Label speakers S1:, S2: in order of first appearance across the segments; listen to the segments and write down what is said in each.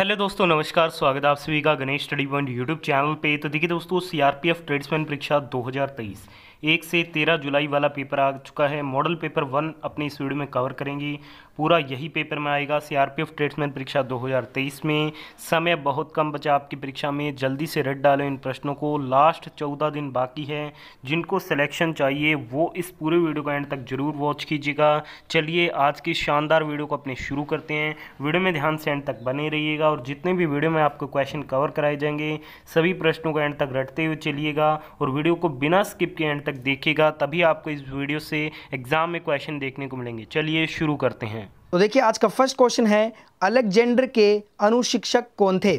S1: hello दोस्तों नमस्कार स्वागत है आप सभी का Ganesh study point YouTube channel पे तो देखिए दोस्तों सीआरपीएफ ट्रेड्समैन परीक्षा 2023 एक से तेरह जुलाई वाला पेपर आ चुका है मॉडल पेपर वन अपनी इस वीडियो में कवर करेंगी पूरा यही पेपर में आएगा सीआरपीएफ ट्रेड्समैन परीक्षा 2023 में समय बहुत कम बचा आपकी परीक्षा में जल्दी से रट डालो इन प्रश्नों को लास्ट चौदह दिन बाकी है जिनको सिलेक्शन चाहिए वो इस पूरे वीडियो का एंड तक जरूर वॉच कीजिएगा चलिए आज की शानदार वीडियो को अपने शुरू करते हैं वीडियो में ध्यान से एंड तक बने रहिएगा और जितने भी वीडियो में आपको क्वेश्चन कवर कराए जाएंगे सभी प्रश्नों को एंड तक रटते हुए चलिएगा और वीडियो को बिना स्किप के एंड तक देखिएगा तभी आपको इस वीडियो से एग्ज़ाम में क्वेश्चन देखने को मिलेंगे चलिए शुरू करते हैं तो देखिए आज का फर्स्ट क्वेश्चन है अलेक्जेंडर के अनुशिक्षक कौन थे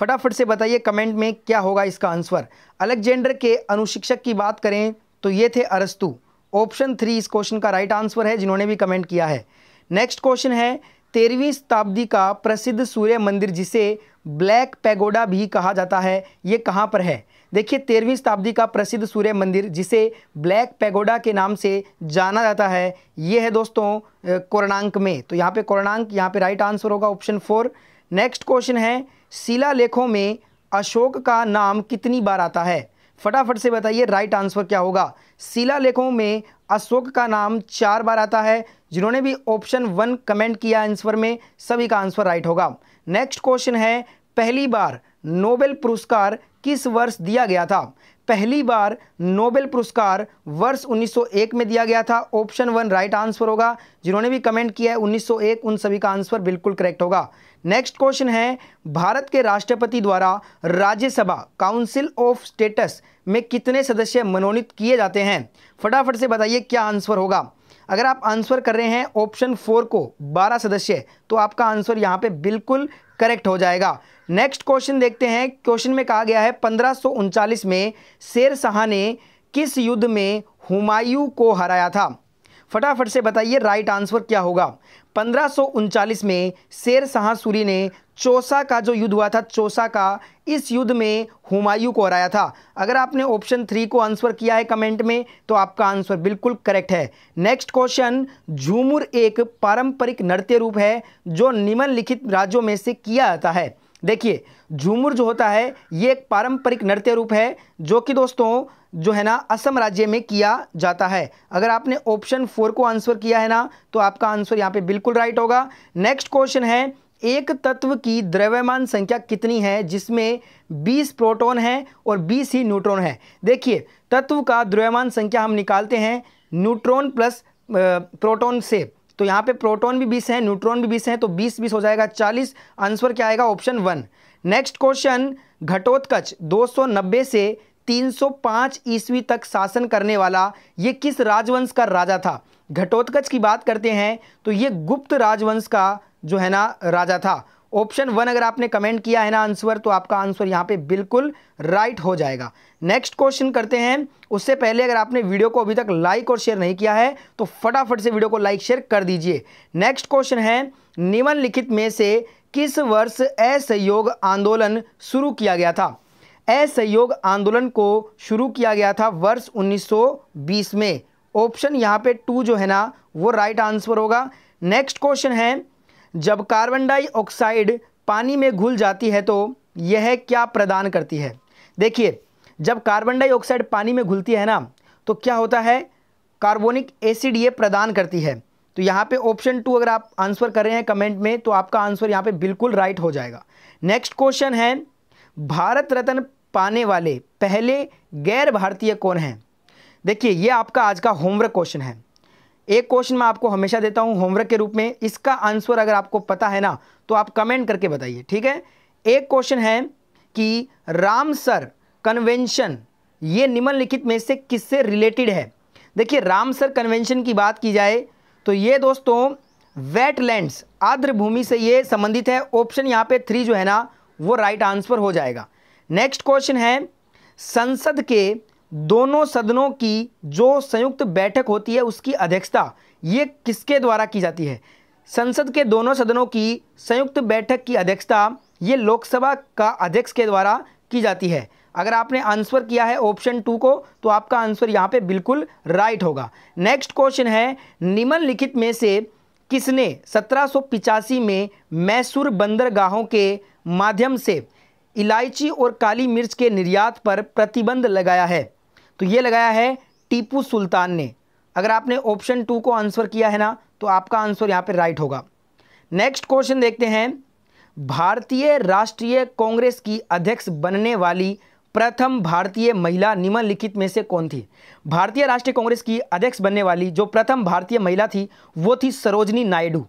S1: फटाफट से बताइए कमेंट में क्या होगा इसका आंसर अलेक्जेंडर के अनुशिक्षक की बात करें तो ये थे अरस्तु ऑप्शन थ्री इस क्वेश्चन का राइट आंसर है जिन्होंने भी कमेंट किया है नेक्स्ट क्वेश्चन है तेरहवीं शताब्दी का प्रसिद्ध सूर्य मंदिर जिसे ब्लैक पैगोडा भी कहा जाता है ये कहाँ पर है देखिए तेरहवीं शताब्दी का प्रसिद्ध सूर्य मंदिर जिसे ब्लैक पैगोडा के नाम से जाना जाता है ये है दोस्तों कोरणांक में तो यहाँ पे कोरणांक यहाँ पे राइट आंसर होगा ऑप्शन फोर नेक्स्ट क्वेश्चन है शिला लेखों में अशोक का नाम कितनी बार आता है फटाफट से बताइए राइट आंसर क्या होगा शिला लेखों में अशोक का नाम चार बार आता है जिन्होंने भी ऑप्शन वन कमेंट किया आंसर में सभी का आंसर राइट होगा नेक्स्ट क्वेश्चन है पहली बार नोबेल पुरस्कार किस वर्ष दिया गया था पहली बार नोबेल पुरस्कार वर्ष 1901 में दिया गया था ऑप्शन वन राइट आंसर होगा जिन्होंने भी कमेंट किया है 1901 उन सभी का आंसर बिल्कुल करेक्ट होगा नेक्स्ट क्वेश्चन है भारत के राष्ट्रपति द्वारा राज्यसभा काउंसिल ऑफ स्टेटस में कितने सदस्य मनोनीत किए जाते हैं फटाफट से बताइए क्या आंसर होगा अगर आप आंसर कर रहे हैं ऑप्शन फोर को बारह सदस्य तो आपका आंसर यहाँ पर बिल्कुल करेक्ट हो जाएगा नेक्स्ट क्वेश्चन देखते हैं क्वेश्चन में कहा गया है पंद्रह में शेर शाह ने किस युद्ध में हुमायूं को हराया था फटाफट से बताइए राइट आंसर क्या होगा पंद्रह में शेर शाह सूरी ने चौसा का जो युद्ध हुआ था चौसा का इस युद्ध में हुमायूं को हराया था अगर आपने ऑप्शन थ्री को आंसर किया है कमेंट में तो आपका आंसर बिल्कुल करेक्ट है नेक्स्ट क्वेश्चन झूमुर एक पारंपरिक नृत्य रूप है जो निम्नलिखित राज्यों में से किया जाता है देखिए झूमर जो होता है ये एक पारंपरिक नृत्य रूप है जो कि दोस्तों जो है ना असम राज्य में किया जाता है अगर आपने ऑप्शन फोर को आंसर किया है ना तो आपका आंसर यहाँ पे बिल्कुल राइट होगा नेक्स्ट क्वेश्चन है एक तत्व की द्रव्यमान संख्या कितनी है जिसमें 20 प्रोटॉन है और 20 ही न्यूट्रॉन है देखिए तत्व का द्रव्यमान संख्या हम निकालते हैं न्यूट्रॉन प्लस प्रोटोन से तो यहाँ पे प्रोटॉन भी बीस है न्यूट्रॉन भी बीस है तो बीस बीस हो जाएगा चालीस आंसर क्या आएगा option one next question Ghatotkach 290 से 305 ईस्वी तक शासन करने वाला ये किस राजवंश का राजा था घटोत्कच की बात करते हैं तो ये गुप्त राजवंश का जो है ना राजा था ऑप्शन वन अगर आपने कमेंट किया है ना आंसर तो आपका आंसर यहाँ पे बिल्कुल राइट हो जाएगा नेक्स्ट क्वेश्चन करते हैं उससे पहले अगर आपने वीडियो को अभी तक लाइक और शेयर नहीं किया है तो फटाफट से वीडियो को लाइक शेयर कर दीजिए नेक्स्ट क्वेश्चन है निम्नलिखित में से किस वर्ष असहयोग आंदोलन शुरू किया गया था असहयोग आंदोलन को शुरू किया गया था वर्ष 1920 में ऑप्शन यहाँ पे टू जो है ना वो राइट आंसर होगा नेक्स्ट क्वेश्चन है जब कार्बन डाइऑक्साइड पानी में घुल जाती है तो यह क्या प्रदान करती है देखिए जब कार्बन डाइऑक्साइड पानी में घुलती है ना तो क्या होता है कार्बोनिक एसिड ये प्रदान करती है तो यहाँ पे ऑप्शन टू अगर आप आंसर कर रहे हैं कमेंट में तो आपका आंसर यहाँ पे बिल्कुल राइट हो जाएगा नेक्स्ट क्वेश्चन है भारत रत्न पाने वाले पहले गैर भारतीय कौन हैं देखिए ये आपका आज का होमवर्क क्वेश्चन है एक क्वेश्चन मैं आपको हमेशा देता हूँ होमवर्क के रूप में इसका आंसर अगर आपको पता है ना तो आप कमेंट करके बताइए ठीक है एक क्वेश्चन है कि रामसर कन्वेंशन ये निम्नलिखित में से किससे रिलेटेड है देखिए रामसर कन्वेंशन की बात की जाए तो ये दोस्तों वेटलैंड्स आर्द्र भूमि से ये संबंधित है ऑप्शन यहाँ पे थ्री जो है ना वो राइट आंसर हो जाएगा नेक्स्ट क्वेश्चन है संसद के दोनों सदनों की जो संयुक्त बैठक होती है उसकी अध्यक्षता ये किसके द्वारा की जाती है संसद के दोनों सदनों की संयुक्त बैठक की अध्यक्षता ये लोकसभा का अध्यक्ष के द्वारा की जाती है अगर आपने आंसर किया है ऑप्शन टू को तो आपका आंसर यहाँ पे बिल्कुल राइट होगा नेक्स्ट क्वेश्चन है निम्नलिखित में से किसने सत्रह में मैसूर बंदरगाहों के माध्यम से इलायची और काली मिर्च के निर्यात पर प्रतिबंध लगाया है तो ये लगाया है टीपू सुल्तान ने अगर आपने ऑप्शन टू को आंसर किया है ना तो आपका आंसर यहाँ पर राइट होगा नेक्स्ट क्वेश्चन देखते हैं भारतीय राष्ट्रीय कांग्रेस की अध्यक्ष बनने वाली प्रथम भारतीय महिला निम्नलिखित में से कौन थी भारतीय राष्ट्रीय कांग्रेस की अध्यक्ष बनने वाली जो प्रथम भारतीय महिला थी वो थी सरोजनी नायडू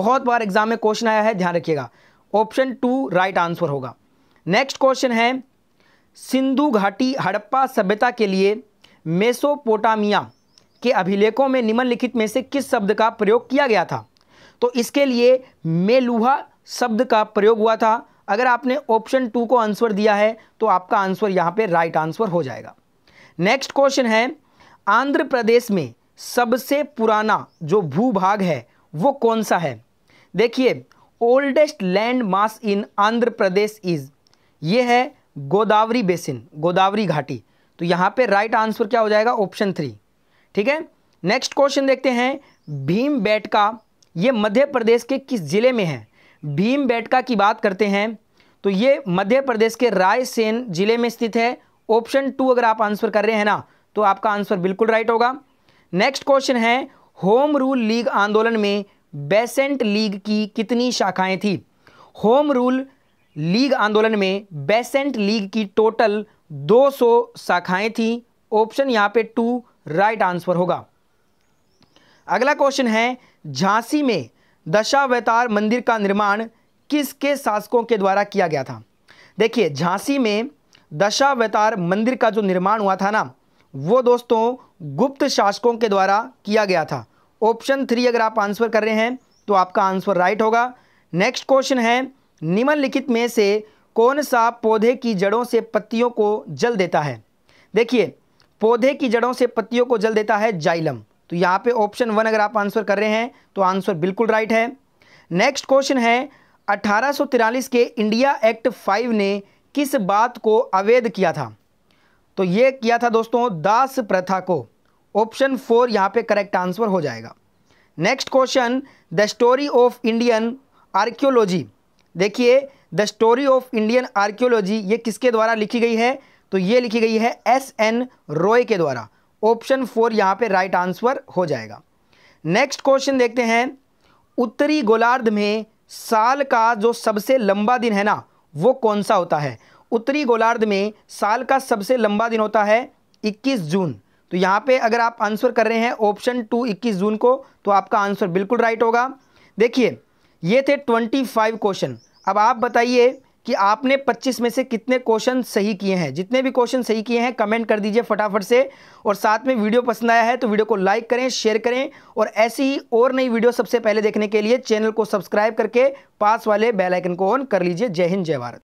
S1: बहुत बार एग्जाम में क्वेश्चन आया है ध्यान रखिएगा ऑप्शन टू राइट आंसर होगा नेक्स्ट क्वेश्चन है सिंधु घाटी हड़प्पा सभ्यता के लिए मेसोपोटामिया के अभिलेखों में निम्नलिखित में से किस शब्द का प्रयोग किया गया था तो इसके लिए मेलुहा शब्द का प्रयोग हुआ था अगर आपने ऑप्शन टू को आंसर दिया है तो आपका आंसर यहाँ पे राइट आंसर हो जाएगा नेक्स्ट क्वेश्चन है आंध्र प्रदेश में सबसे पुराना जो भूभाग है वो कौन सा है देखिए oldest land mass in Andhra Pradesh is ये है गोदावरी बेसिन गोदावरी घाटी तो यहाँ पे राइट आंसर क्या हो जाएगा ऑप्शन थ्री ठीक है नेक्स्ट क्वेश्चन देखते हैं भीम बैठका ये मध्य प्रदेश के किस ज़िले में है भीम बैठका की बात करते हैं तो ये मध्य प्रदेश के रायसेन जिले में स्थित है ऑप्शन टू अगर आप आंसर कर रहे हैं ना तो आपका आंसर बिल्कुल राइट होगा नेक्स्ट क्वेश्चन है होम रूल लीग आंदोलन में बेसेंट लीग की कितनी शाखाएं थी होम रूल लीग आंदोलन में बेसेंट लीग की टोटल 200 शाखाएं थी ऑप्शन यहां पे टू राइट आंसर होगा अगला क्वेश्चन है झांसी में दशावतार मंदिर का निर्माण किसके शासकों के द्वारा किया गया था देखिए झांसी में दशावतार मंदिर का जो निर्माण हुआ था ना वो दोस्तों गुप्त शासकों के द्वारा किया गया था ऑप्शन थ्री अगर आप आंसर कर रहे हैं तो आपका आंसर राइट होगा नेक्स्ट क्वेश्चन है निम्नलिखित में से कौन सा पौधे की जड़ों से पत्तियों को जल देता है देखिए पौधे की जड़ों से पत्तियों को जल देता है जाइलम तो यहाँ पे ऑप्शन वन अगर आप आंसर कर रहे हैं तो आंसर बिल्कुल राइट है नेक्स्ट क्वेश्चन है अठारह के इंडिया एक्ट फाइव ने किस बात को अवैध किया था तो ये किया था दोस्तों दास प्रथा को ऑप्शन फोर यहाँ पे करेक्ट आंसर हो जाएगा next question the story of Indian archaeology देखिए the story of Indian archaeology ये किसके द्वारा लिखी गई है तो ये लिखी गई है एस एन रॉय के द्वारा ऑप्शन फोर यहाँ पे राइट आंसर हो जाएगा नेक्स्ट क्वेश्चन देखते हैं उत्तरी गोलार्ध में साल का जो सबसे लंबा दिन है ना वो कौन सा होता है उत्तरी गोलार्ध में साल का सबसे लंबा दिन होता है 21 जून तो यहाँ पे अगर आप आंसर कर रहे हैं ऑप्शन टू 21 जून को तो आपका आंसर बिल्कुल राइट होगा देखिए ये थे ट्वेंटी फाइव क्वेश्चन अब आप बताइए कि आपने 25 में से कितने क्वेश्चन सही किए हैं जितने भी क्वेश्चन सही किए हैं कमेंट कर दीजिए फटाफट से और साथ में वीडियो पसंद आया है तो वीडियो को लाइक करें शेयर करें और ऐसी ही और नई वीडियो सबसे पहले देखने के लिए चैनल को सब्सक्राइब करके पास वाले बेलाइकन को ऑन कर लीजिए जय हिंद जय भारत